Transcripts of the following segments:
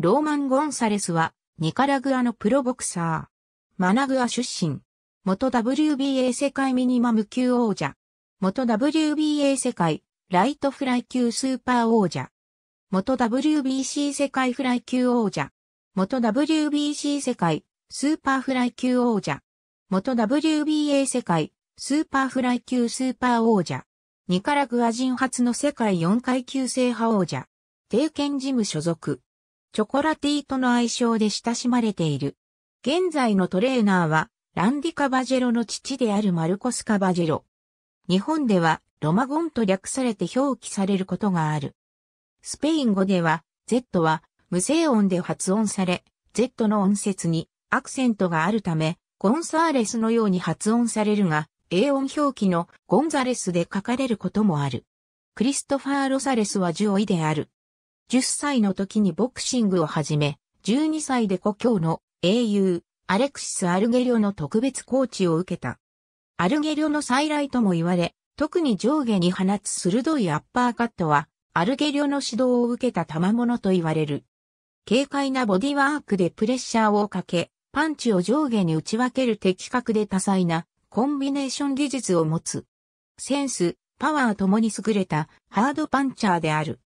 ローマン・ゴンサレスは、ニカラグアのプロボクサー。マナグア出身。元 WBA 世界ミニマム級王者。元 WBA 世界、ライトフライ級スーパー王者。元 WBC 世界フライ級王者。元 WBC 世界、スーパーフライ級王者。元 WBA 世界、スーパーフライ級スーパー王者。ニカラグア人初の世界4階級制覇王者。定権事務所属。チョコラティとの愛称で親しまれている。現在のトレーナーは、ランディ・カバジェロの父であるマルコス・カバジェロ。日本では、ロマゴンと略されて表記されることがある。スペイン語では、Z は無声音で発音され、Z の音節にアクセントがあるため、ゴンサーレスのように発音されるが、英音表記のゴンザレスで書かれることもある。クリストファー・ロサレスはジュイである。10歳の時にボクシングを始め、12歳で故郷の英雄、アレクシス・アルゲリョの特別コーチを受けた。アルゲリョの再来とも言われ、特に上下に放つ鋭いアッパーカットは、アルゲリョの指導を受けた賜物と言われる。軽快なボディワークでプレッシャーをかけ、パンチを上下に打ち分ける的確で多彩なコンビネーション技術を持つ。センス、パワーともに優れたハードパンチャーである。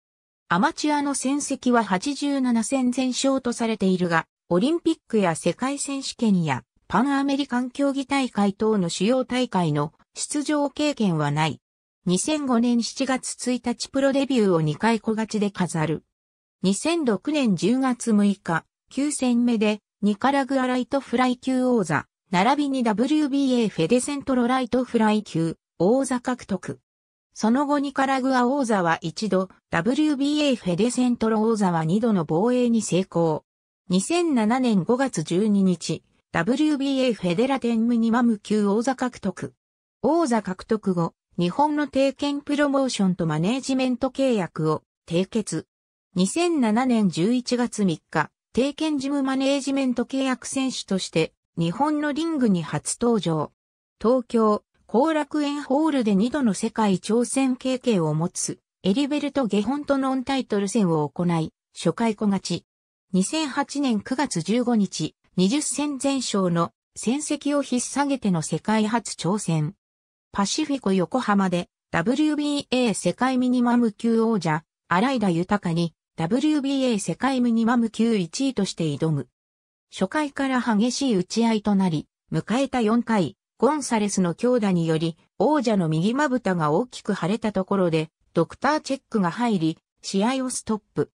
アマチュアの戦績は87戦全勝とされているが、オリンピックや世界選手権やパンアメリカン競技大会等の主要大会の出場経験はない。2005年7月1日プロデビューを2回小勝ちで飾る。2006年10月6日、9戦目でニカラグアライトフライ級王座、並びに WBA フェデセントロライトフライ級王座獲得。その後ニカラグア王座は一度、WBA フェデセントロ王座は二度の防衛に成功。2007年5月12日、WBA フェデラテンムニマム級王座獲得。王座獲得後、日本の定権プロモーションとマネージメント契約を締結。2007年11月3日、定権事務マネージメント契約選手として、日本のリングに初登場。東京、後楽園ホールで2度の世界挑戦経験を持つ、エリベルト・ゲホントノンタイトル戦を行い、初回小勝ち。2008年9月15日、20戦全勝の戦績を引っ提げての世界初挑戦。パシフィコ横浜で WBA 世界ミニマム級王者、新井田豊に WBA 世界ミニマム級1位として挑む。初回から激しい打ち合いとなり、迎えた4回、ゴンサレスの強打により、王者の右まぶたが大きく腫れたところで、ドクターチェックが入り、試合をストップ。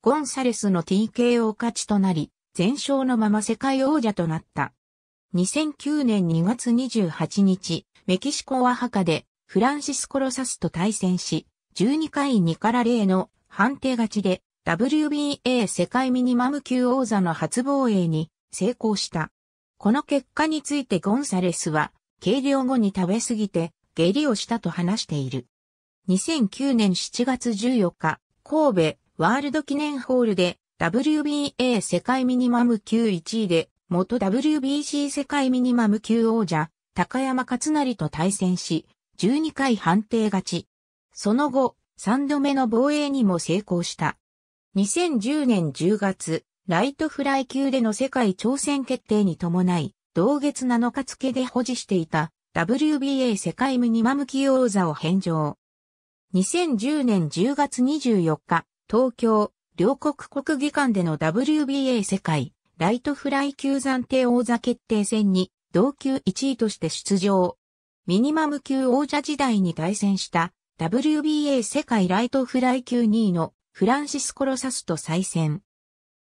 ゴンサレスの TKO 勝ちとなり、全勝のまま世界王者となった。2009年2月28日、メキシコはハカで、フランシスコ・ロサスと対戦し、12回2から0の判定勝ちで、WBA 世界ミニマム級王座の初防衛に成功した。この結果についてゴンサレスは、計量後に食べ過ぎて、下痢をしたと話している。2009年7月14日、神戸ワールド記念ホールで WBA 世界ミニマム級1位で元 WBC 世界ミニマム級王者高山勝成と対戦し12回判定勝ち。その後3度目の防衛にも成功した。2010年10月ライトフライ級での世界挑戦決定に伴い、同月7日付で保持していた WBA 世界ミニマム級王座を返上。2010年10月24日、東京、両国国技館での WBA 世界ライトフライ級暫定王座決定戦に同級1位として出場。ミニマム級王者時代に対戦した WBA 世界ライトフライ級2位のフランシスコ・ロサスと再戦。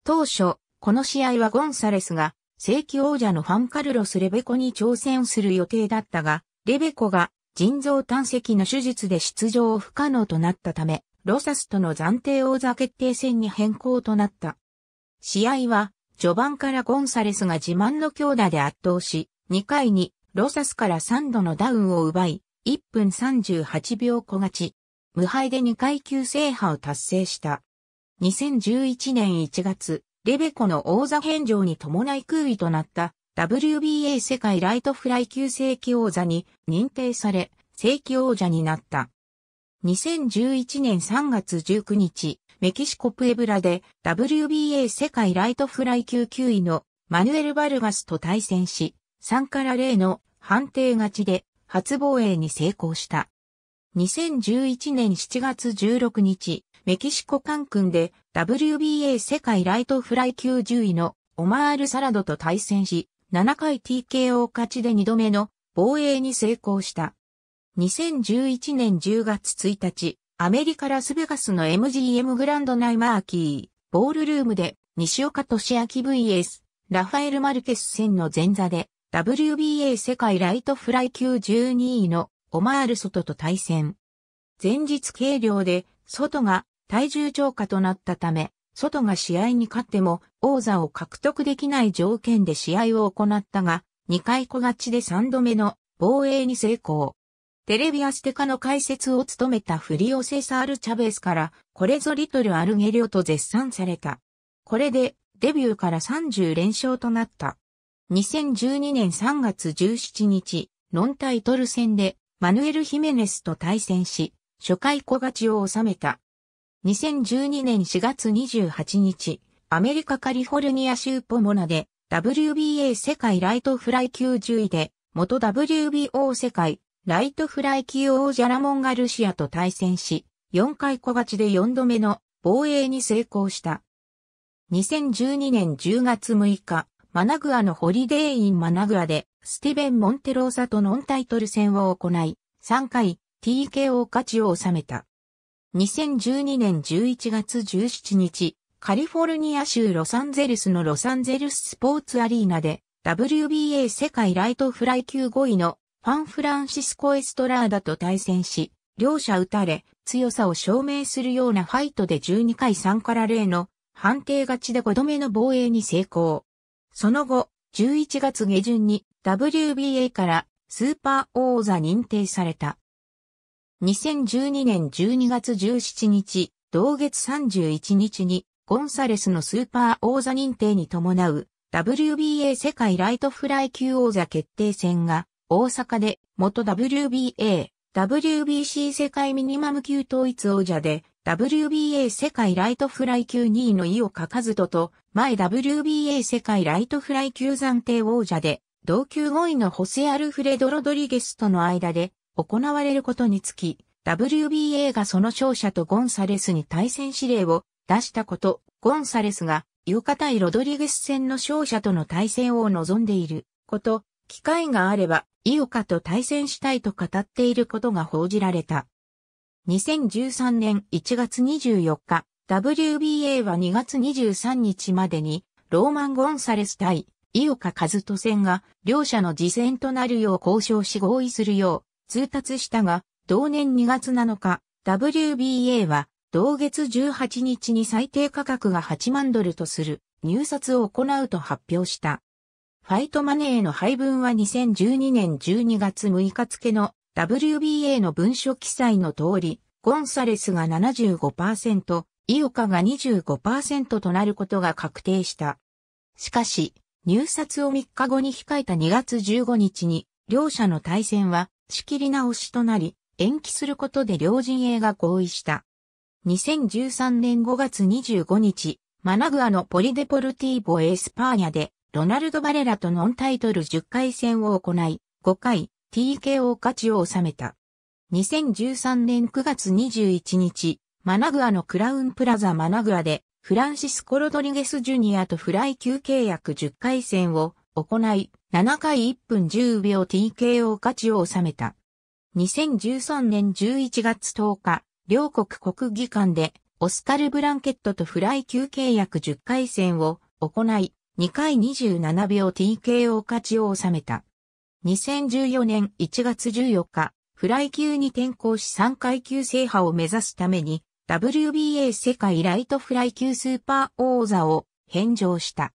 当初、この試合はゴンサレスが正規王者のファンカルロス・レベコに挑戦する予定だったが、レベコが腎臓胆石の手術で出場不可能となったため、ロサスとの暫定王座決定戦に変更となった。試合は、序盤からゴンサレスが自慢の強打で圧倒し、2回にロサスから3度のダウンを奪い、1分38秒小勝ち。無敗で2階級制覇を達成した。2011年1月、レベコの王座返上に伴い空位となった WBA 世界ライトフライ級正規王座に認定され、正規王者になった。2011年3月19日、メキシコプエブラで WBA 世界ライトフライ級9位のマヌエル・バルガスと対戦し、3から0の判定勝ちで初防衛に成功した。2011年7月16日、メキシコカクンで WBA 世界ライトフライ級10位のオマール・サラドと対戦し、7回 TKO 勝ちで2度目の防衛に成功した。2011年10月1日、アメリカ・ラスベガスの MGM グランドナイマーキー、ボールルームで西岡俊明 VS、ラファエル・マルケス戦の前座で、WBA 世界ライトフライ級12位のオマール・ソトと対戦。前日軽量で、ソトが体重超過となったため、外が試合に勝っても王座を獲得できない条件で試合を行ったが、2回小勝ちで3度目の防衛に成功。テレビアステカの解説を務めたフリオセサール・チャベスから、これぞリトル・アルゲリオと絶賛された。これで、デビューから30連勝となった。2012年3月17日、ノンタイトル戦で、マヌエル・ヒメネスと対戦し、初回小勝ちを収めた。2012年4月28日、アメリカカリフォルニア州ポモナで WBA 世界ライトフライ級10位で、元 WBO 世界ライトフライ級王者ラモン・ガルシアと対戦し、4回小勝ちで4度目の防衛に成功した。2012年10月6日、マナグアのホリデーインマナグアで、スティベン・モンテローサとノンタイトル戦を行い、3回 TKO 勝ちを収めた。2012年11月17日、カリフォルニア州ロサンゼルスのロサンゼルススポーツアリーナで WBA 世界ライトフライ級5位のファンフランシスコ・エストラーダと対戦し、両者打たれ、強さを証明するようなファイトで12回3から0の判定勝ちで5度目の防衛に成功。その後、11月下旬に WBA からスーパー王座認定された。2012年12月17日、同月31日に、ゴンサレスのスーパー王座認定に伴う、WBA 世界ライトフライ級王座決定戦が、大阪で、元 WBA、WBC 世界ミニマム級統一王者で、WBA 世界ライトフライ級2位の井岡和人と、前 WBA 世界ライトフライ級暫定王者で、同級5位のホセアルフレド・ロドリゲスとの間で、行われることにつき、WBA がその勝者とゴンサレスに対戦指令を出したこと、ゴンサレスが、ユカ対ロドリゲス戦の勝者との対戦を望んでいること、機会があれば、イオカと対戦したいと語っていることが報じられた。2013年1月24日、WBA は2月23日までに、ローマン・ゴンサレス対、イオカ・カズト戦が、両者の次戦となるよう交渉し合意するよう、通達したが、同年2月7日、WBA は同月18日に最低価格が8万ドルとする入札を行うと発表した。ファイトマネーの配分は2012年12月6日付の WBA の文書記載の通り、ゴンサレスが75%、イオカが25%となることが確定した。しかし、入札を3日後に控えた2月15日に、両者の対戦は仕切り直しとなり、延期することで両陣営が合意した。2013年5月25日、マナグアのポリデポルティーボ・エスパーニャで、ロナルド・バレラとノンタイトル10回戦を行い、5回 TKO 勝ちを収めた。2013年9月21日、マナグアのクラウンプラザマナグアで、フランシスコ・ロドリゲス・ジュニアとフライ級契約10回戦を行い、7回1分10秒 TKO 勝ちを収めた。2013年11月10日、両国国技館で、オスカル・ブランケットとフライ級契約10回戦を行い、2回27秒 TKO 勝ちを収めた。2014年1月14日、フライ級に転向し3階級制覇を目指すために、WBA 世界ライトフライ級スーパー王座を返上した。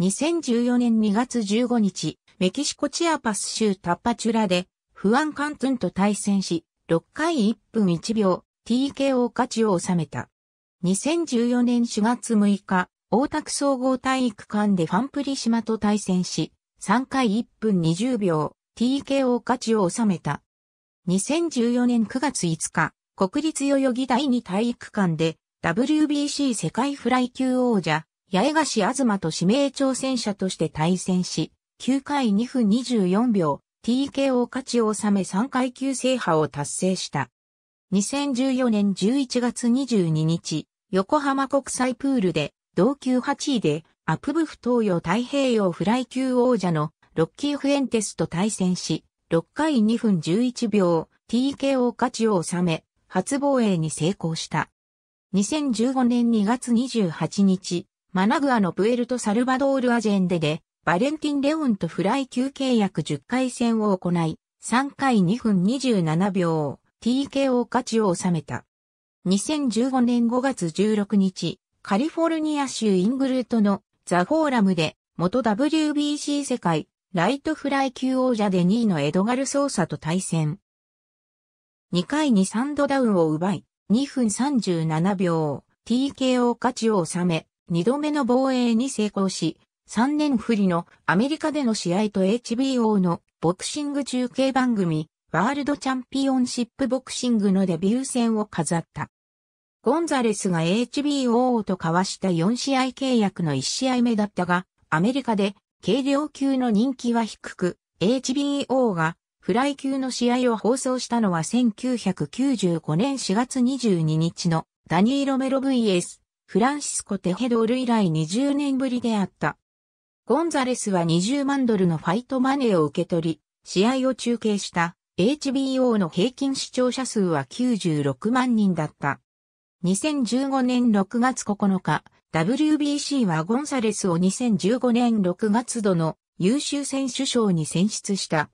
2014年2月15日、メキシコチアパス州タッパチュラで、フアン・カントゥンと対戦し、6回1分1秒、TKO 勝ちを収めた。2014年4月6日、大田区総合体育館でファンプリ島と対戦し、3回1分20秒、TKO 勝ちを収めた。2014年9月5日、国立代々木第二体育館で、WBC 世界フライ級王者、八重樫東と指名挑戦者として対戦し、9回2分24秒、TKO 勝ちを収め3階級制覇を達成した。2014年11月22日、横浜国際プールで、同級8位で、アプブフ東洋太平洋フライ級王者のロッキー・フエンテスと対戦し、6回2分11秒、TKO 勝ちを収め、初防衛に成功した。2015年2月28日、マナグアのプエルト・サルバドール・アジェンデで、バレンティン・レオンとフライ級契約10回戦を行い、3回2分27秒、TKO 勝ちを収めた。2015年5月16日、カリフォルニア州イングルートのザ・フォーラムで、元 WBC 世界、ライトフライ級王者で2位のエドガル・ソーサと対戦。2回に3度ダウンを奪い、2分37秒、TKO 勝ちを収め、二度目の防衛に成功し、三年振りのアメリカでの試合と HBO のボクシング中継番組ワールドチャンピオンシップボクシングのデビュー戦を飾った。ゴンザレスが HBO と交わした4試合契約の1試合目だったが、アメリカで軽量級の人気は低く、HBO がフライ級の試合を放送したのは1995年4月22日のダニー・ロメロ VS フランシスコ・テヘドール以来20年ぶりであった。ゴンザレスは20万ドルのファイトマネーを受け取り、試合を中継した HBO の平均視聴者数は96万人だった。2015年6月9日、WBC はゴンザレスを2015年6月度の優秀選手賞に選出した。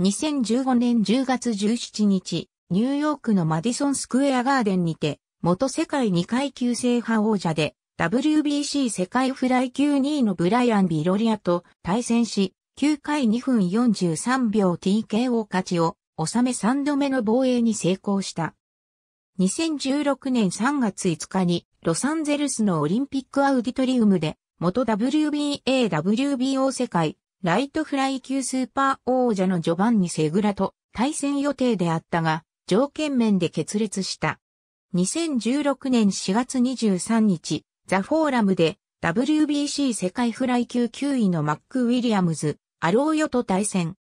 2015年10月17日、ニューヨークのマディソンスクエアガーデンにて、元世界2階級制覇王者で、WBC 世界フライ級2位のブライアン・ビロリアと対戦し、9回2分43秒 TKO 勝ちを収め3度目の防衛に成功した。2016年3月5日にロサンゼルスのオリンピックアウディトリウムで元 WBA、WBO 世界ライトフライ級スーパー王者のジョバンニ・セグラと対戦予定であったが条件面で決裂した。2016年4月23日、ザ・フォーラムで WBC 世界フライ級9位のマック・ウィリアムズ、アローヨと対戦。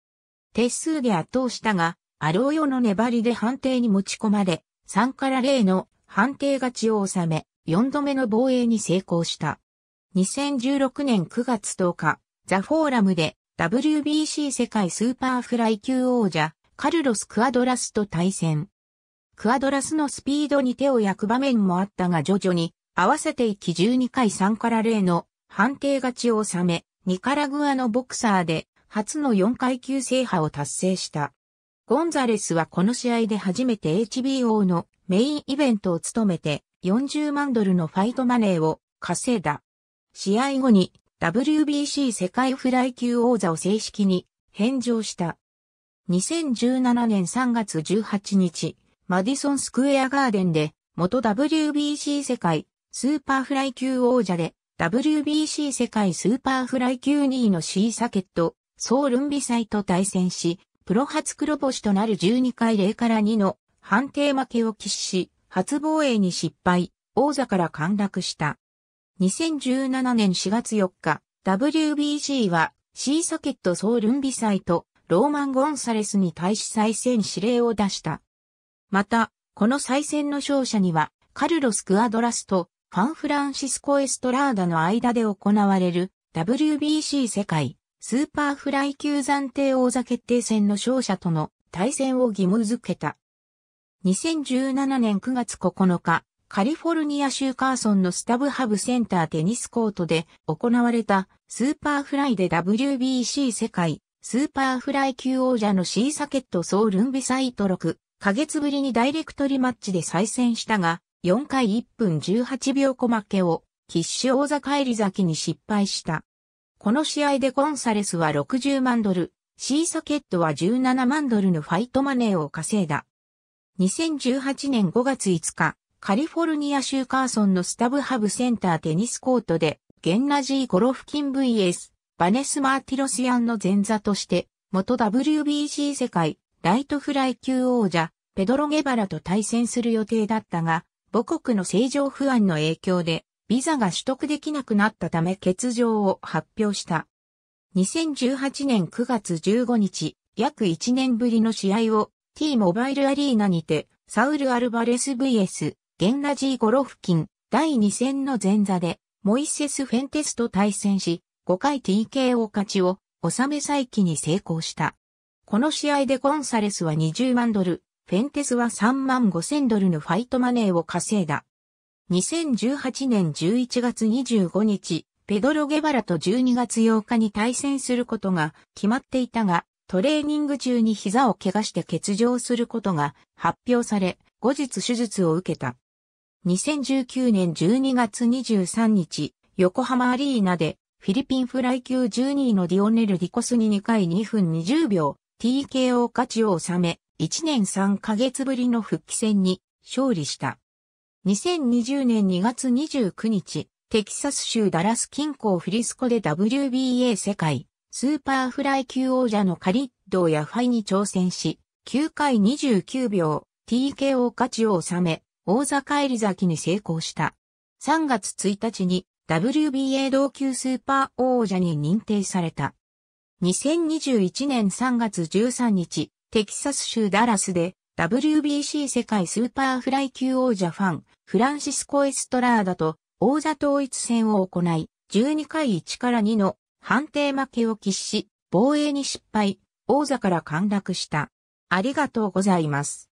手数で圧倒したが、アローヨの粘りで判定に持ち込まれ、3から0の判定勝ちを収め、4度目の防衛に成功した。2016年9月10日、ザ・フォーラムで WBC 世界スーパーフライ級王者、カルロス・クアドラスと対戦。クアドラスのスピードに手を焼く場面もあったが徐々に合わせて1き12回3から0の判定勝ちを収め、ニカラグアのボクサーで初の4階級制覇を達成した。ゴンザレスはこの試合で初めて HBO のメインイベントを務めて40万ドルのファイトマネーを稼いだ。試合後に WBC 世界フライ級王座を正式に返上した。2017年3月18日、マディソンスクエアガーデンで、元 WBC 世界スーパーフライ級王者で、WBC 世界スーパーフライ級2位のシーサケット、ソウルンビサイと対戦し、プロ初黒星となる12回0から2の判定負けを喫し、初防衛に失敗、王座から陥落した。2017年4月4日、WBC はシーサケットソウルンビサイとローマン・ゴンサレスに対し再戦指令を出した。また、この再戦の勝者には、カルロス・クアドラスとファン・フランシスコ・エストラーダの間で行われる WBC 世界スーパーフライ級暫定王座決定戦の勝者との対戦を義務づけた。2017年9月9日、カリフォルニア州カーソンのスタブハブセンターテニスコートで行われたスーパーフライで WBC 世界スーパーフライ級王者のシーサケットソールンビサイト6ヶ月ぶりにダイレクトリマッチで再戦したが、4回1分18秒小負けを、キッシュ王座帰り咲きに失敗した。この試合でゴンサレスは60万ドル、シーソケットは17万ドルのファイトマネーを稼いだ。2018年5月5日、カリフォルニア州カーソンのスタブハブセンターテニスコートで、ゲンナジー・ゴロフキン VS、バネス・マーティロスヤンの前座として、元 WBC 世界ライトフライ級王者、ペドロ・ゲバラと対戦する予定だったが、母国の正常不安の影響で、ビザが取得できなくなったため欠場を発表した。2018年9月15日、約1年ぶりの試合を T モバイルアリーナにて、サウル・アルバレス VS、ゲンラジー・ゴロフキン、第2戦の前座で、モイセス・フェンテスと対戦し、5回 TKO 勝ちを、収め再起に成功した。この試合でゴンサレスは20万ドル、フェンテスは3万5千ドルのファイトマネーを稼いだ。2018年11月25日、ペドロ・ゲバラと12月8日に対戦することが決まっていたが、トレーニング中に膝を怪我して欠場することが発表され、後日手術を受けた。2019年12月23日、横浜アリーナでフィリピンフライ級12位のディオネル・ディコスに2回2分20秒 TKO 勝ちを収め、1年3ヶ月ぶりの復帰戦に勝利した。2020年2月29日、テキサス州ダラス近郊フリスコで WBA 世界スーパーフライ級王者のカリッドやファイに挑戦し、9回29秒 TKO 勝ちを収め、王座帰り咲きに成功した。3月1日に WBA 同級スーパー王者に認定された。2021年3月13日、テキサス州ダラスで WBC 世界スーパーフライ級王者ファン、フランシスコ・エストラーダと王座統一戦を行い、12回1から2の判定負けを喫し、防衛に失敗、王座から陥落した。ありがとうございます。